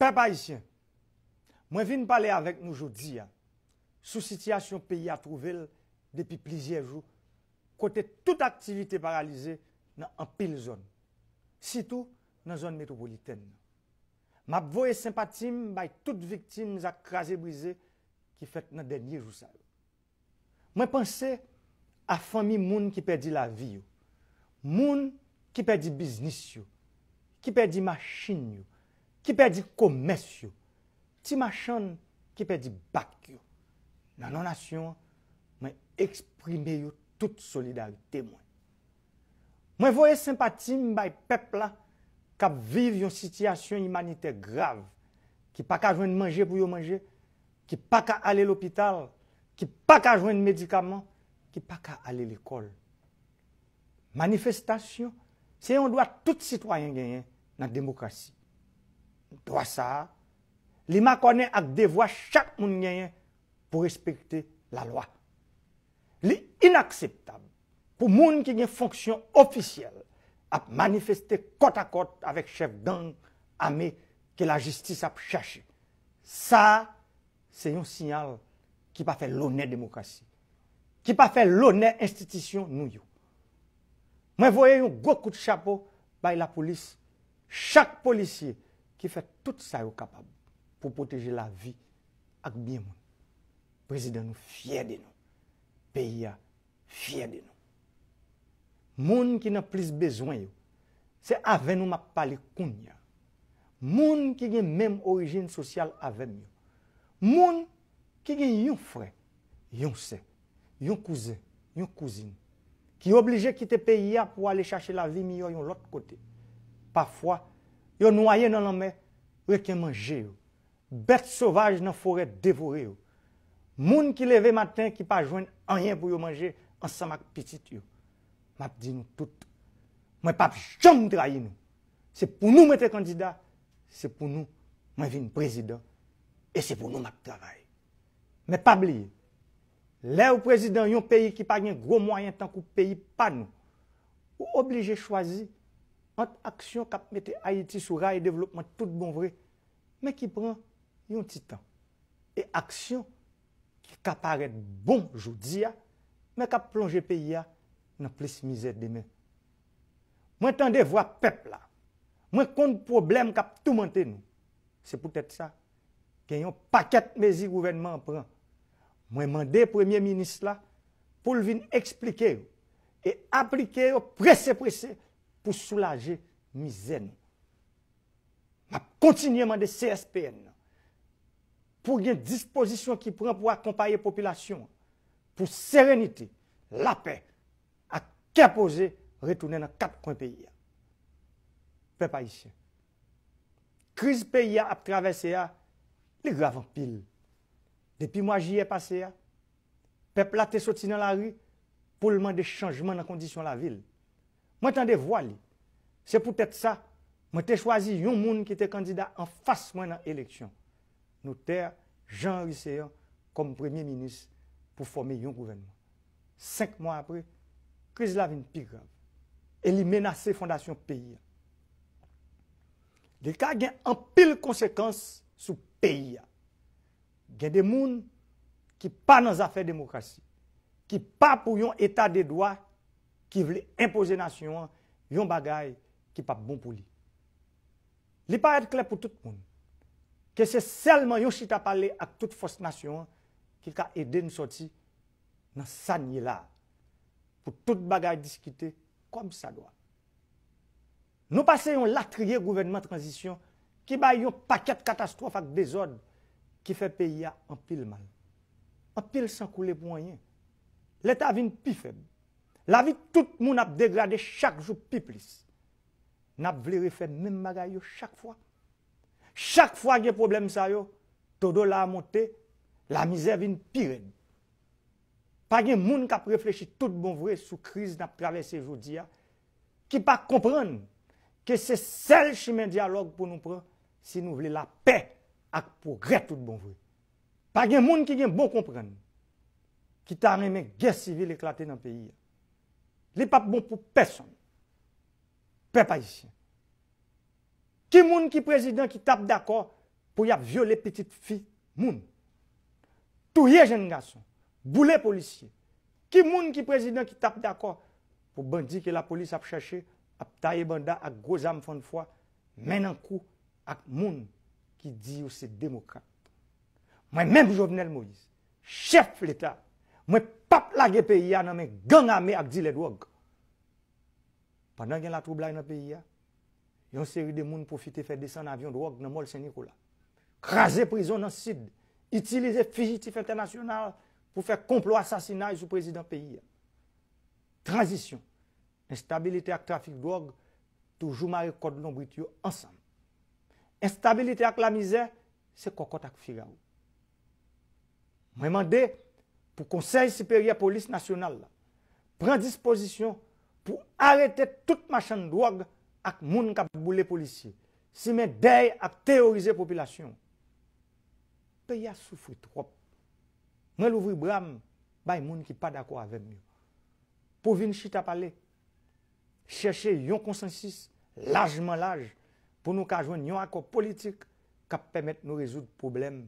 Pepayisyen, mwen vin pale avek nou jodi ya, sou sityasyon peyi a trovel depi plizye jou, kote tout aktivite paralize nan anpil zon, sitou nan zon metropoliten nan. Map voye sempatim bay tout viktim zak krasi brize ki fet nan denye jou sal. Mwen panse a fami moun ki perdi la vi yo, moun ki perdi biznis yo, ki perdi machin yo, Ki pe di komes yo, ti machan ki pe di bak yo. Nan nanasyon, mwen eksprime yo tout solidarite mwen. Mwen voye sempatim bay pepla kap viv yon sityasyon imanite grav. Ki pa ka jwen manje pou yo manje, ki pa ka ale l'opital, ki pa ka jwen medikaman, ki pa ka ale l'ekol. Manifestasyon, se yon dwa tout sitwayen genyen nan demokrasi. Dwa sa, li ma konen ak devwa chak moun nyenye pou respekte la loa. Li inakseptab pou moun ki gen fonksyon ofisyel ap manifeste kot akot avek chef gang ame ke la jistis ap chache. Sa, se yon sinyal ki pa fe lonen demokrasi, ki pa fe lonen institisyon nou yo. Mwen voye yon gokout chapo bay la polis, chak polisye, ki fè tout sa yo kapab pou poteje la vi ak bieman. Prezident nou fye de nou, peyi ya fye de nou. Moun ki nan plis bezwen yo, se aven nou ma pali koun ya. Moun ki gen menm orijin sosyal aven yo. Moun ki gen yon fre, yon se, yon kouzen, yon kouzin, ki yo oblije kite peyi ya pou ale chache la vi miyo yon lot kote. Pafwa, Yo nou aye nan lamè, reken manje yo. Bète sovaj nan foret devore yo. Moun ki leve matin ki pa jwen anjen pou yo manje, ansan mak pitit yo. Map di nou tout. Mwen pa jom dra yi nou. Se pou nou mète kandida, se pou nou mwen vin prezident. E se pou nou mak travay. Mwen pa bli. Lè ou prezident yon peyi ki pa gen gro mwayen tankou peyi pa nou. Ou oblige chwazi? ant aksyon kap mette Aiti sou ray devlopman tout bon vre, men ki pran yon titan. E aksyon ki kap arèd bon joudi ya, men kap plonje peyi ya, nan ples mizèd de men. Mwen tende vwa pep la, mwen kont problem kap tout mantè nou. Se pou tèt sa, ken yon pakèt mezi gouvernement pran. Mwen mande premier minis la, pou lvin eksplike yo, e aplike yo presè presè pou soulaje mi zen. Ma kontinye man de CSPN, pou gen disposisyon ki pran pou akompaye popylasyon, pou serenite, la pe, a ke apose retounen nan kat kon peyi ya. Pe pa isye. Kriz peyi ya ap travese ya, li grav an pil. Depi mwa jiye pase ya, pe platen soti nan la ri, pou lman de chanjman nan kondisyon la vil. Mwen tande voali, se pou tèt sa, mwen tè chwazi yon moun ki tè kandida an fas mwen nan eleksyon. Nou tè, Jean-Henri Seyon, kom premier-ministre pou fome yon gouvernement. Senk moun apre, Krizlav in pigran. Elimè nan se fondasyon peyi. De kwa gen an pil konsekans sou peyi. Gen de moun ki pa nan zafè demokrasi, ki pa pou yon etat de doa ki vle impoze nasyon yon bagay ki pa bon pou li. Li pa ete klep pou tout moun, ke se selman yon chita pale ak tout fos nasyon, ki ka ede nou soti nan san nye la, pou tout bagay diskite kom sa doa. Nou pase yon latriye gouvenman transisyon, ki ba yon paket katastrof ak bezod, ki fe peyi ya an pil man. An pil san koule pou an yen. Le ta avin pi feb. la vi tout moun ap degrade chak jou pi plis, nap vle refen men magay yo chak fwa. Chak fwa gen problem sa yo, todo la amonte, la mizer vin piren. Pa gen moun kap reflechi tout bon vre sou kriz nap travesse jodi ya, ki pa kompran ke se sel chimen dialog pou nou pran si nou vle la pe ak pou gre tout bon vre. Pa gen moun ki gen bon kompran ki ta remen gen sivil eklate nan peyi ya. Li pa bon pou peson. Pe pa isi. Ki moun ki prezident ki tap d'akor pou yap viole petit fi moun. Touye jen nga son. Boulè polisye. Ki moun ki prezident ki tap d'akor pou bandi ki la polis ap chache ap taye banda ak gozame fon fwa. Men an kou ak moun ki di ou se demokrate. Mwen men jouvenel Moïse. Chef l'Etat. Mwen pap lage peyi ya nan men gang ame ak di le drog. Pandan gen la troubla yon peyi ya, yon seri de moun profite fe desen avyon drog nan mol Senikola. Kraze prizon nan Sid, itilize fugitif internasyonal pou fe komplo asasina yon sou prezident peyi ya. Transisyon. Enstabilite ak trafik drog, toujou mare kod lombrit yo ansam. Enstabilite ak la mizè, se kokot ak Firaou. Mwen mande, pou konsey siperye polis nasyonal, pren disposisyon pou arete tout machan drog ak moun kap boule polisye, si men dey ak teorize popilasyon. Peya soufri trop. Mwen louvri bram bay moun ki pa dako avem yo. Po vin chita pale, cheshe yon konsensis lajman laj pou nou kajwen yon akop politik kap pemet nou rezoud problem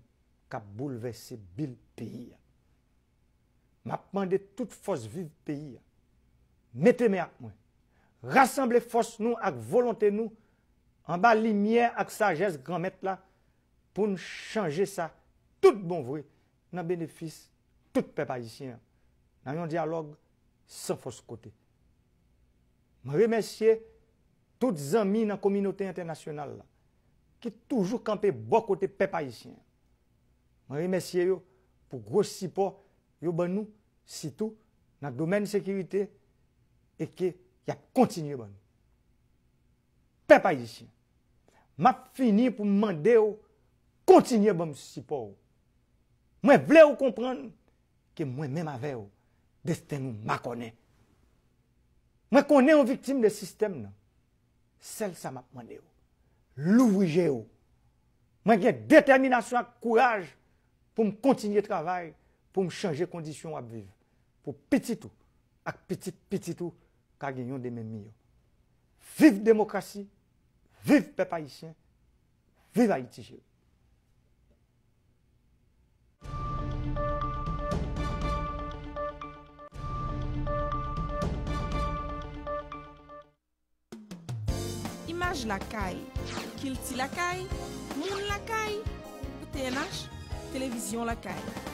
kap boule ve se bil peya. Ma pande tout fos viv peyi. Mete me ak mwen. Rassemble fos nou ak volante nou. An ba limye ak sajez granmet la. Poun chanje sa. Tout bon vwe. Nan benefis. Tout pe pa isyen. Nan yon dialog. San fos kote. Ma remensye. Tout zami nan kominote internasyonal la. Ki toujou kampe bo kote pe pa isyen. Ma remensye yo. Pou gwo si po. yo ban nou sitou nan domen sekirite e ke ya kontinye ban nou. Pe pa yisi, map fini pou mande yo kontinye ban msipo ou. Mwen vle ou kompran ke mwen men mave ou desten nou makone. Mwen kone ou viktim de sistem nou, sel sa map mande ou. Lou vrije ou. Mwen gen determinasyon ak kouraj pou m kontinye travay pou m chanje kondisyon wap vive, pou pititou, ak pitit, pititou, kage yon demen miyo. Viv demokrasi, viv pepa isyen, viv ayitijyo. IMAJ LA KAI KILTI LA KAI MUNAN LA KAI POU TNH TELEVISYON LA KAI